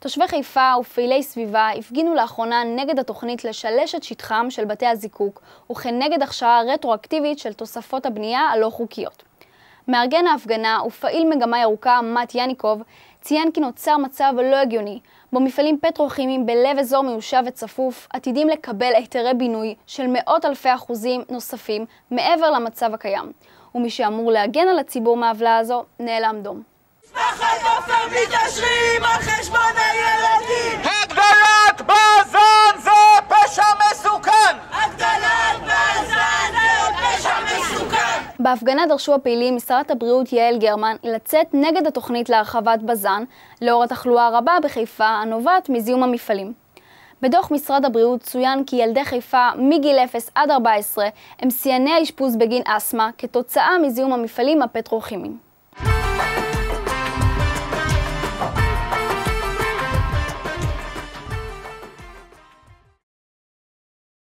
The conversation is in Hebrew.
תושבי חיפה ופעילי סביבה הפגינו לאחרונה נגד התוכנית לשלש את שטחם של בתי הזיקוק, וכנגד הכשרה רטרואקטיבית של תוספות הבנייה הלא חוקיות. מארגן ההפגנה ופעיל מגמה ירוקה, מאט יניקוב, ציין כי נוצר מצב לא הגיוני, בו מפעלים פטרוכימיים בלב אזור מיושב וצפוף עתידים לקבל היתרי בינוי של מאות אלפי אחוזים נוספים מעבר למצב הקיים, ומי שאמור להגן על הציבור מהעוולה הזו נעלם דום. משפחת עופר מתעשרים על חשבון בהפגנה דרשו הפעילים משרת הבריאות יעל גרמן לצאת נגד התוכנית להרחבת בז"ן, לאור התחלואה הרבה בחיפה הנובעת מזיהום המפעלים. בדוח משרד הבריאות צוין כי ילדי חיפה מגיל 0 עד 14 הם שיאני האשפוז בגין אסתמה כתוצאה מזיהום המפעלים הפטרוכימיים.